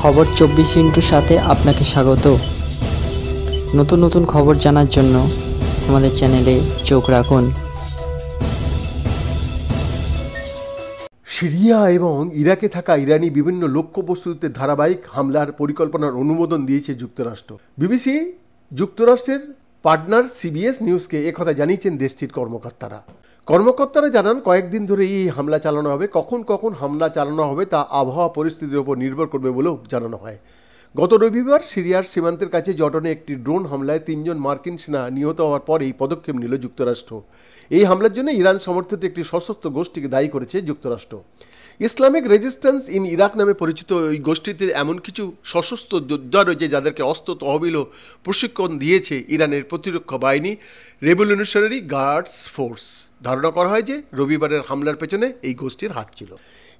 খবর চব্বিশ ইন্টুর সাথে আপনাকে স্বাগত নতুন নতুন খবর জানার জন্য আমাদের চ্যানেলে চোখ রাখুন সিরিয়া এবং ইরাকে থাকা ইরানি বিভিন্ন লক্ষ্যবস্তুতে ধারাবাহিক হামলার পরিকল্পনার অনুমোদন দিয়েছে যুক্তরাষ্ট্র বিবিসি যুক্তরাষ্ট্রের পার্টনার সিবিএস নিউজকে একথা জানিয়েছেন দেশটির কর্মকর্তারা কর্মকর্তারা জানান কয়েকদিন ধরে এই হামলা চালানো হবে কখন কখন হামলা চালানো হবে তা আবহাওয়া পরিস্থিতির উপর নির্ভর করবে বলেও জানানো হয় গত রবিবার সিরিয়ার সীমান্তের কাছে জটনে একটি ড্রোন হামলায় তিনজন মার্কিন সেনা নিহত হওয়ার পর এই পদক্ষেপ নিল যুক্তরাষ্ট্র এই হামলার জন্য ইরান সমর্থিত একটি সশস্ত্র গোষ্ঠীকে দায়ী করেছে যুক্তরাষ্ট্র ইসলামিক রেজিস্ট্যান্স ইন ইরাক নামে পরিচিত এই গোষ্ঠীটির এমন কিছু সশস্ত্র যোদ্ধা রয়েছে যাদেরকে অস্ত্র তহবিল ও প্রশিক্ষণ দিয়েছে ইরানের প্রতিরক্ষা বাহিনী রেভলিউশনারি গার্ডস ফোর্স ধারণা করা হয় যে রবিবারের হামলার পেছনে এই গোষ্ঠীর হাত ছিল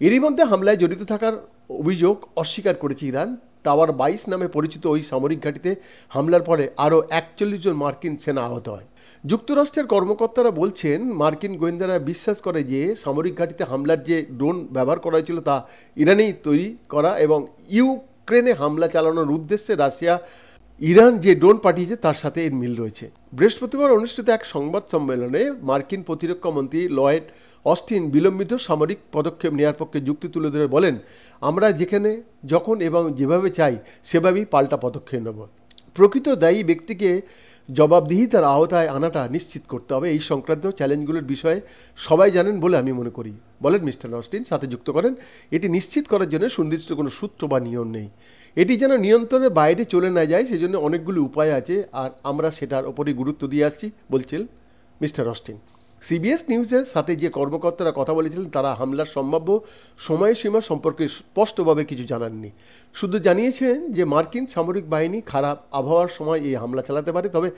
এরই মধ্যে হামলায় জড়িত থাকার অভিযোগ অস্বীকার করেছে ইরান টাওয়ার বাইশ নামে পরিচিত ওই সামরিক ঘাঁটিতে হামলার পরে আরও একচল্লিশ জন মার্কিন সেনা আহত হয় যুক্তরাষ্ট্রের কর্মকর্তারা বলছেন মার্কিন গোয়েন্দারা বিশ্বাস করে যে সামরিক ঘাঁটিতে হামলার যে ড্রোন ব্যবহার করা হয়েছিল তা ইরানেই তৈরি করা এবং ইউক্রেনে হামলা চালানোর উদ্দেশ্যে রাশিয়া ইরান যে ড্রোন পাঠিয়েছে তার সাথে এর মিল রয়েছে বৃহস্পতিবার অনুষ্ঠিত এক সংবাদ সম্মেলনে মার্কিন প্রতিরক্ষা মন্ত্রী লয়েড অস্টিন বিলম্বিত সামরিক পদক্ষেপ নেওয়ার পক্ষে যুক্তি তুলে ধরে বলেন আমরা যেখানে যখন এবং যেভাবে চাই সেভাবেই পাল্টা পদক্ষেপ নেব প্রকৃত দায়ী ব্যক্তিকে জবাবদিহি তার আওতায় আনাটা নিশ্চিত করতে হবে এই সংক্রান্ত চ্যালেঞ্জগুলোর বিষয়ে সবাই জানেন বলে আমি মনে করি বলেন মিস্টার নস্টিন সাথে যুক্ত করেন এটি নিশ্চিত করার জন্য সুনির্দিষ্ট কোনো সূত্র বা নিয়ম নেই এটি যেন নিয়ন্ত্রণের বাইরে চলে না যায় সেজন্য অনেকগুলি উপায় আছে আর আমরা সেটার ওপরেই গুরুত্ব দিয়ে আসছি বলছিল মিস্টার অস্টিন সিবিএস নিউজের সাথে যে কর্মকর্তারা কথা বলেছিলেন তারা হামলার সম্ভাব্য সময়সীমা সম্পর্কে স্পষ্টভাবে কিছু জানাননি শুধু জানিয়েছেন যে মার্কিন সামরিক বাহিনী খারাপ আবহাওয়ার সময় এই হামলা চালাতে পারে তবে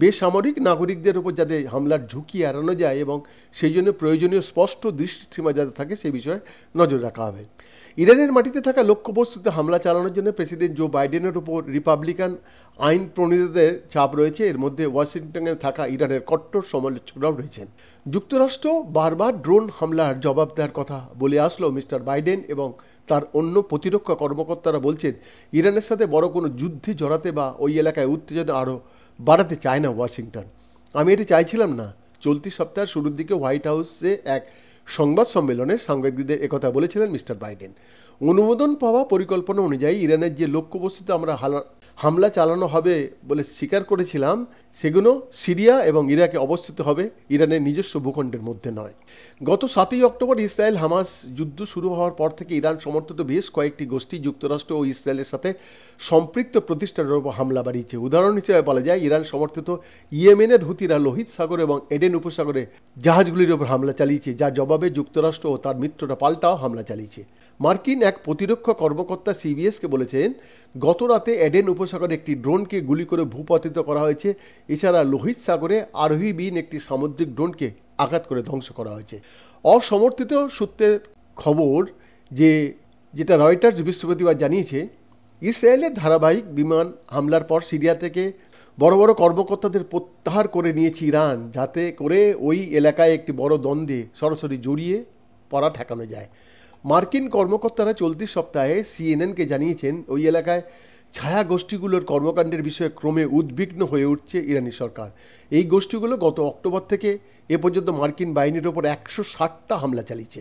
বেসামরিক নাগরিকদের উপর যাতে হামলার ঝুঁকি এড়ানো যায় এবং সেই জন্য প্রয়োজনীয় স্পষ্ট দৃষ্টিসীমা যাতে থাকে সে বিষয়ে নজর রাখা হবে ইরানের মাটিতে থাকা লক্ষ্যবস্তুতে হামলা চালানোর জন্য প্রেসিডেন্ট জো বাইডেনের উপর রিপাবলিকান আইন প্রণীতদের চাপ রয়েছে এর মধ্যে ওয়াশিংটনে থাকা ইরানের কট্টর সমালোচকরাও রয়েছেন যুক্তরাষ্ট্র বারবার ড্রোন হামলার জবাব দেওয়ার কথা বলে আসলো মিস্টার বাইডেন এবং তার অন্য প্রতিরক্ষা কর্মকর্তারা বলছেন ইরানের সাথে বড় কোনো যুদ্ধে জড়াতে বা ওই এলাকায় উত্তেজনা আরও বাড়াতে চায় না ওয়াশিংটন আমি এটি চাইছিলাম না চলতি সপ্তাহের শুরুর দিকে হোয়াইট হাউসে এক সংবাদ সম্মেলনে সাংবাদিকদের একথা বলেছিলেন মিস্টার বাইডেন অনুমোদন পাওয়া পরিকল্পনা অনুযায়ী ইরানের যে বস্তুতে আমরা হামলা চালানো হবে বলে স্বীকার করেছিলাম সেগুলো সিরিয়া এবং ইরাকে অবস্থিত হবে ইরানের নিজস্ব ভূখণ্ডের মধ্যে নয় গত সাতই অক্টোবর ইসরায়েল হামাস যুদ্ধ শুরু হওয়ার পর থেকে ইরান সমর্থিত বেশ কয়েকটি গোষ্ঠী যুক্তরাষ্ট্র ও ইসরায়েলের সাথে সম্পৃক্ত প্রতিষ্ঠানের উপর হামলা বাড়িয়েছে উদাহরণ হিসেবে বলা যায় ইরান সমর্থিত ইয়েমেনের হুতিরা লোহিত সাগর এবং এডেন উপসাগরে জাহাজগুলির উপর হামলা চালিয়েছে যার জবাব জবাবে যুক্তরাষ্ট্র ও তার মিত্ররা পাল্টাও হামলা চালিয়েছে মার্কিন এক প্রতিরক্ষা কর্মকর্তা সিবিএসকে বলেছেন গত রাতে এডেন উপসাগরে একটি ড্রোনকে গুলি করে ভূপাতিত করা হয়েছে এছাড়া লোহিত সাগরে আরোহী বিন একটি সামুদ্রিক ড্রোনকে আঘাত করে ধ্বংস করা হয়েছে অসমর্থিত সূত্রের খবর যে যেটা রয়টার্স বৃহস্পতিবার জানিয়েছে ইসরায়েলের ধারাবাহিক বিমান হামলার পর সিরিয়া থেকে বড় বড় কর্মকর্তাদের প্রত্যাহার করে নিয়েছে ইরান যাতে করে ওই এলাকায় একটি বড় দ্বন্দ্বে সরাসরি জড়িয়ে পড়া ঠেকানো যায় মার্কিন কর্মকর্তারা চলতি সপ্তাহে সিএনএনকে জানিয়েছেন ওই এলাকায় ছায়া গোষ্ঠীগুলোর কর্মকাণ্ডের বিষয়ে ক্রমে উদ্বিগ্ন হয়ে উঠছে ইরানি সরকার এই গোষ্ঠীগুলো গত অক্টোবর থেকে এ পর্যন্ত মার্কিন বাহিনীর ওপর একশো ষাটটা হামলা চালিয়েছে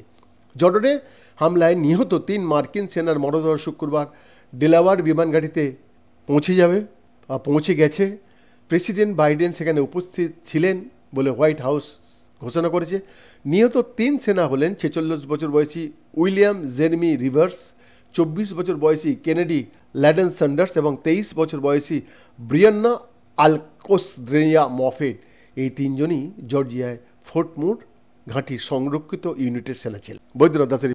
জর্ডনে হামলায় নিহত তিন মার্কিন সেনার মরদেহ শুক্রবার ডেলাওয়ার বিমানঘাটিতে পৌঁছে যাবে পৌঁছে গেছে প্রেসিডেন্ট বাইডেন সেখানে উপস্থিত ছিলেন বলে হোয়াইট হাউস ঘোষণা করেছে নিহত তিন সেনা হলেন ছেচল্লিশ বছর বয়সী উইলিয়াম জেনমি রিভার্স চব্বিশ বছর বয়সী কেনেডি ল্যাডেন সান্ডার্স এবং তেইশ বছর বয়সী ব্রিয়ান্না আলকোসদ্রেয়া মফেড এই তিনজনই জর্জিয়ায় ফোর্টমুর ঘাঁটি সংরক্ষিত ইউনিটের সেনা ছিলেন বৈদ্যনাথ দাসের